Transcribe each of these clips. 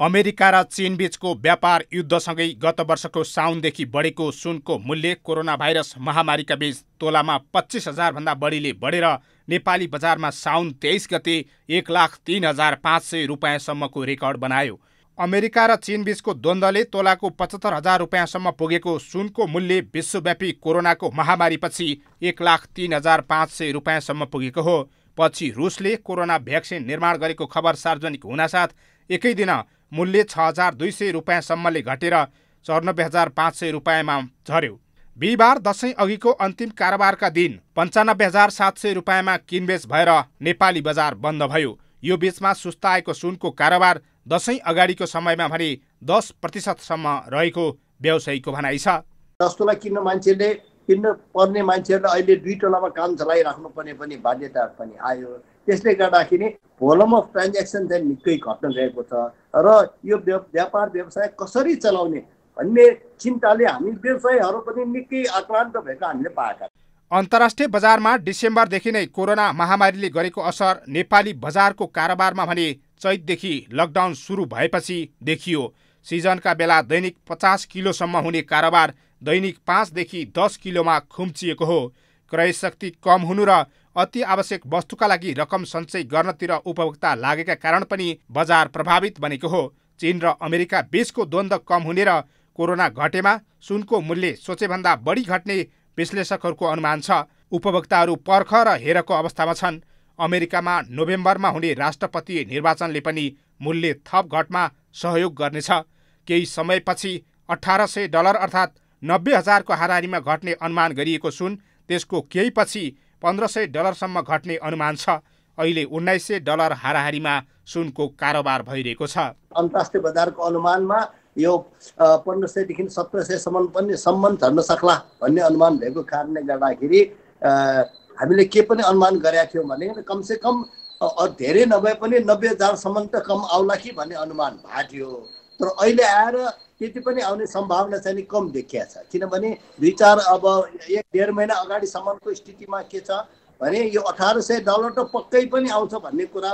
America र चीनबीचको व्यापार युद्धसँगै गत वर्षको साउनदेखि बढेको सुनको मूल्य कोरोना भाइरस महामारीका बीच तोलामा पच्चिस हजारभन्दा बढीले बढेर नेपाली बजारमा साउन तेइस गते एक लाख तिन हजार पाँच सय रुपियाँसम्मको रेकर्ड बनायो अमेरिका र चीनबीचको द्वन्द्वले तोलाको पचहत्तर हजार रुपियाँसम्म पुगेको सुनको मूल्य विश्वव्यापी कोरोनाको महामारीपछि एक लाख तिन हजार पाँच सय रुपियाँसम्म पुगेको हो पछि रुसले कोरोना भ्याक्सिन निर्माण गरेको खबर सार्वजनिक हुनासाथ एकै दिन मूल्य छ हजार दुई सय रुपियाँसम्मले घटेर चौरानब्बे हजार पाँच सय रुपियाँमा झर्यो बिहिबार दसैँ अघिको अन्तिम कारोबारका दिन पन्चानब्बे हजार सात सय रुपियाँमा किनबेच भएर नेपाली बजार बन्द भयो यो बीचमा सुस्ताएको सुनको कारोबार दसैँ अगाडिको समयमा भने दस प्रतिशतसम्म रहेको व्यवसायीको भनाइ छ जस्तोलाई किन्न मान्छेले किन्न पर्ने मान्छेहरूलाई अहिले दुई टोलामा काम चलाइराख्नुपर्ने पनि बाध्यता पनि आयो त्यसले गर्दाखेरि भोलम अफ ट्रान्ज्याक्सन चाहिँ निकै घट्न गएको छ र यो व्यापार व्यवसाय कसरी चलाउने भन्ने चिन्ताले हामी व्यवसायहरू पनि निकै आक्रान्त भएको हामीले पाएका अन्तर्राष्ट्रिय बजारमा डिसेम्बरदेखि नै कोरोना महामारीले गरेको असर नेपाली बजारको कारोबारमा भने चैतदेखि लकडाउन सुरु भएपछि देखियो सिजनका बेला दैनिक पचास किलोसम्म हुने कारोबार दैनिक पाँचदेखि दस किलोमा खुम्चिएको हो क्रय शक्ति कम हुनु र अति आवश्यक वस्तुका लागि रकम सञ्चय गर्नतिर उपभोक्ता लागेका कारण पनि बजार प्रभावित बनेको हो चीन र अमेरिका बीचको द्वन्द्व कम हुने र कोरोना घटेमा सुनको मूल्य सोचेभन्दा बढी घट्ने विश्लेषकहरूको अनुमान छ उपभोक्ताहरू पर्ख र हेरको अवस्थामा छन् अमेरिकामा नोभेम्बरमा हुने राष्ट्रपति निर्वाचनले पनि मूल्य थप घटमा सहयोग गर्नेछ केही समयपछि अठार सय डलर अर्थात् नब्बे हजारको हारिमा घट्ने अनुमान गरिएको सुन त्यसको केही पछि पन्ध्र सय डलरसम्म घट्ने अनुमान छ अहिले उन्नाइस सय डलर हाराहारीमा सुनको कारोबार भइरहेको छ अन्तर्राष्ट्रिय बजारको अनुमानमा यो पन्ध्र सयदेखि सत्र सयसम्म पनि सम्म झर्न सक्ला भन्ने अनुमान भएको कारणले गर्दाखेरि हामीले के पनि अनुमान गरेका थियौँ भने कमसे कम धेरै नभए पनि नब्बे हजारसम्म त कम आउला कि भन्ने अनुमान भएको थियो तर अहिले आएर त्यति पनि आउने सम्भावना चाहिँ नि कम देखिया छ किनभने दुई चार अब एक डेढ महिना अगाडिसम्मको स्थितिमा के छ भने यो अठार सय डलर त पक्कै पनि आउँछ भन्ने कुरा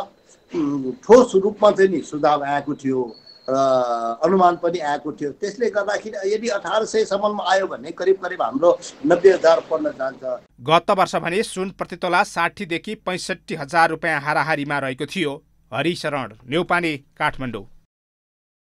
ठोस रूपमा चाहिँ नि सुझाव आएको थियो र अनुमान पनि आएको थियो त्यसले गर्दाखेरि यदि अठार सयसम्ममा आयो भने करिब करिब हाम्रो नब्बे हजार पर्न जान्छ गत वर्ष भने सुन प्रतितोला साठीदेखि पैँसठी हजार रुपियाँ हाराहारीमा रहेको थियो हरिशरण न्यौपाने काठमाडौँ